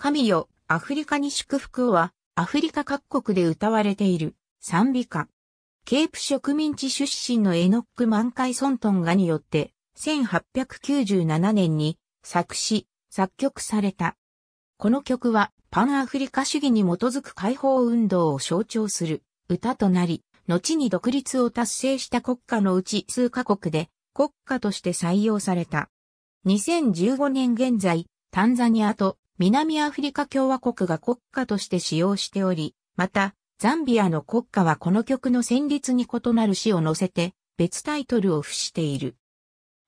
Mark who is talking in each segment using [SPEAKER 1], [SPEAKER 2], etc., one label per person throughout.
[SPEAKER 1] 神よ、アフリカに祝福は、アフリカ各国で歌われている、賛美歌。ケープ植民地出身のエノック・マンカイ・ソントンガによって、1897年に作詞、作曲された。この曲はパンアフリカ主義に基づく解放運動を象徴する歌となり、後に独立を達成した国家のうち数カ国で国家として採用された。2015年現在、タンザニアと南アフリカ共和国が国歌として使用しており、また、ザンビアの国歌はこの曲の旋律に異なる詩を載せて、別タイトルを付している。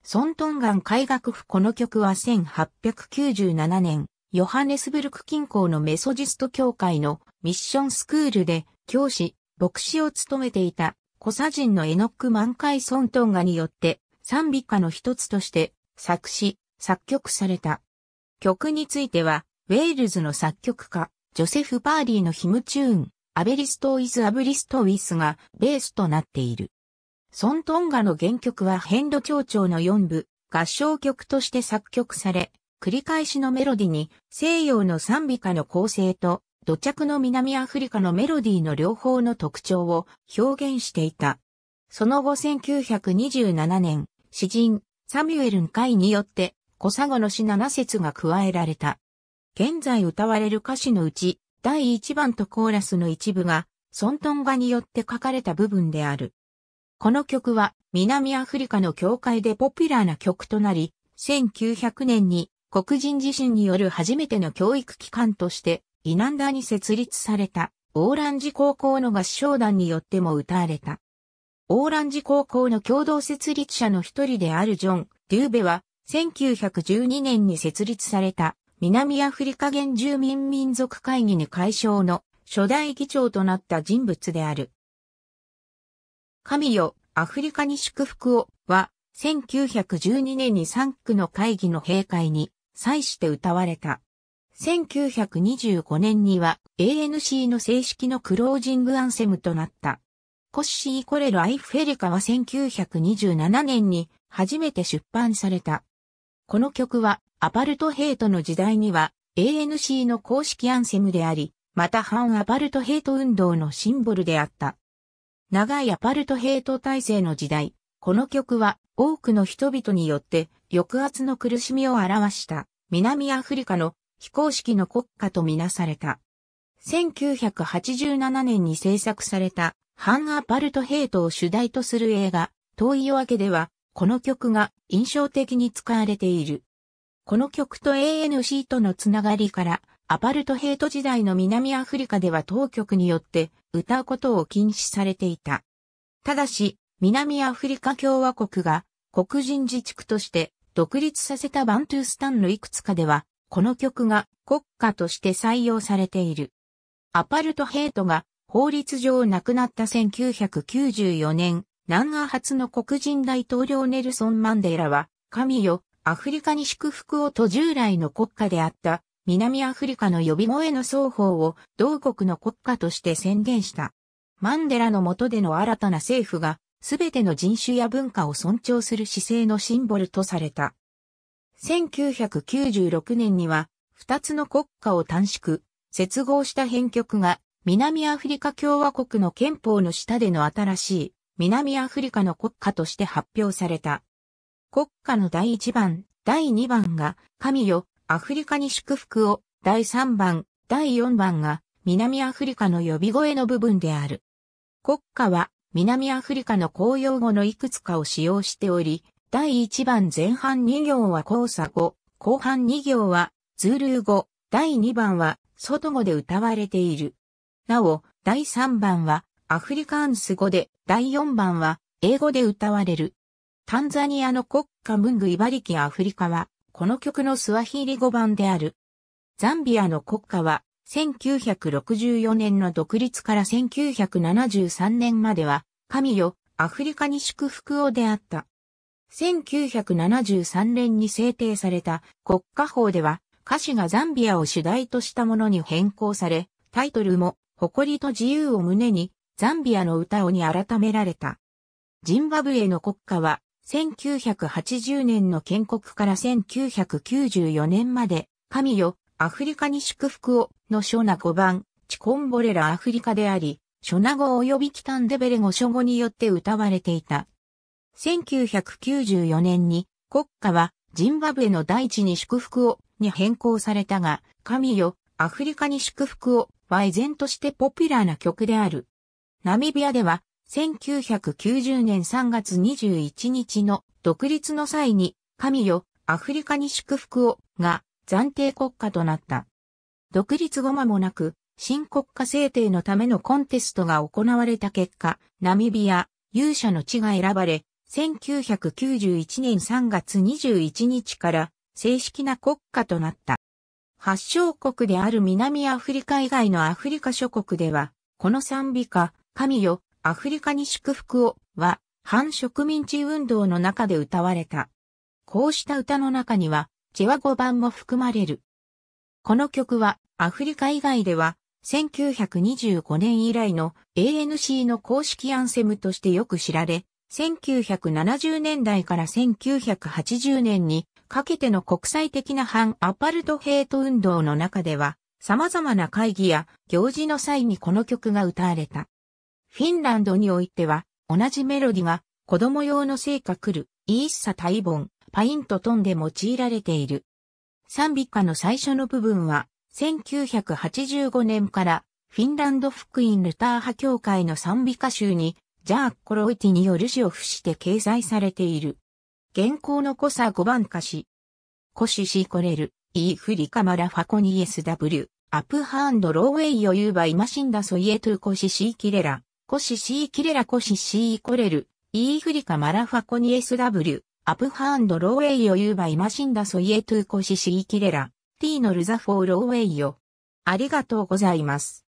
[SPEAKER 1] ソントンガン海学府この曲は1897年、ヨハネスブルク近郊のメソジスト教会のミッションスクールで教師、牧師を務めていたコサ人のエノック・マンカイ・ソントンガによって賛美歌の一つとして作詞、作曲された。曲については、ウェールズの作曲家、ジョセフ・パーリーのヒムチューン、アベリスト・イズ・アブリスト・ウィスがベースとなっている。ソントンガの原曲はヘンド長調の4部、合唱曲として作曲され、繰り返しのメロディに西洋の賛美歌の構成と土着の南アフリカのメロディの両方の特徴を表現していた。その後1927年、詩人サミュエル・ンカイによって小佐賀の詩7節が加えられた。現在歌われる歌詞のうち、第1番とコーラスの一部が、ソントン画によって書かれた部分である。この曲は、南アフリカの教会でポピュラーな曲となり、1900年に黒人自身による初めての教育機関として、イナンダに設立された、オーランジ高校の合唱団によっても歌われた。オーランジ高校の共同設立者の一人であるジョン・デューベは、1912年に設立された南アフリカ原住民民族会議に会称の初代議長となった人物である。神よ、アフリカに祝福をは、1912年に3区の会議の閉会に際して歌われた。1925年には ANC の正式のクロージングアンセムとなった。コッシー・コレル・アイフェリカは1927年に初めて出版された。この曲はアパルトヘイトの時代には ANC の公式アンセムであり、また反アパルトヘイト運動のシンボルであった。長いアパルトヘイト体制の時代、この曲は多くの人々によって抑圧の苦しみを表した南アフリカの非公式の国家とみなされた。1987年に制作された反アパルトヘイトを主題とする映画、遠い夜明けではこの曲が印象的に使われている。この曲と ANC とのつながりから、アパルトヘイト時代の南アフリカでは当局によって歌うことを禁止されていた。ただし、南アフリカ共和国が黒人自治区として独立させたバントゥースタンのいくつかでは、この曲が国歌として採用されている。アパルトヘイトが法律上なくなった1994年、南ア初の黒人大統領ネルソン・マンデラは、神よ、アフリカに祝福をと従来の国家であった、南アフリカの呼び声の双方を同国の国家として宣言した。マンデラの下での新たな政府が、すべての人種や文化を尊重する姿勢のシンボルとされた。1996年には、二つの国家を短縮、接合した編曲が、南アフリカ共和国の憲法の下での新しい南アフリカの国家として発表された。国家の第1番、第2番が、神よ、アフリカに祝福を、第3番、第4番が、南アフリカの呼び声の部分である。国家は、南アフリカの公用語のいくつかを使用しており、第1番前半2行は交差語、後半2行は、ズールー語、第2番は、外語で歌われている。なお、第3番は、アフリカンス語で第4番は英語で歌われる。タンザニアの国家ムングイバリキアフリカはこの曲のスワヒーリ語版である。ザンビアの国歌は1964年の独立から1973年までは神よアフリカに祝福をであった。1973年に制定された国家法では歌詞がザンビアを主題としたものに変更され、タイトルも誇りと自由を胸にザンビアの歌をに改められた。ジンバブエの国歌は、1980年の建国から1994年まで、神よ、アフリカに祝福を、の書名5番、チコンボレラアフリカであり、ショナ語及びキタンデベレ語書語によって歌われていた。1994年に国歌はジンバブエの大地に祝福をに変更されたが、神よ、アフリカに祝福をは依然としてポピュラーな曲である。ナミビアでは、1990年3月21日の独立の際に、神よ、アフリカに祝福を、が、暫定国家となった。独立後間もなく、新国家制定のためのコンテストが行われた結果、ナミビア、勇者の地が選ばれ、1991年3月21日から正式な国家となった。発祥国である南アフリカ以外のアフリカ諸国では、この賛美歌、神よ、アフリカに祝福を、は、反植民地運動の中で歌われた。こうした歌の中には、チェワ語版も含まれる。この曲は、アフリカ以外では、1925年以来の ANC の公式アンセムとしてよく知られ、1970年代から1980年にかけての国際的な反アパルトヘイト運動の中では、様々な会議や行事の際にこの曲が歌われた。フィンランドにおいては、同じメロディが、子供用の聖歌来る、イーッサボン、パイントトンで用いられている。賛美歌の最初の部分は、1985年からフィンランド福音ルター派協会の賛美歌集に、ジャー・コロイティによる詩を付して掲載されている。現行のコさ5番歌詞。コシシコレル、イーフリカマラファコニエス W、アップハーンドローウェイヨユーバイマシンダソイエトゥコシシキレラ。コシシーキレラコシシーコレル、イーフリカマラファコニエス W、アプハンドローウェイヨユーバイマシンダソイエトゥコシシーキレラ、ティーノルザフォーローェイヨ。ありがとうございます。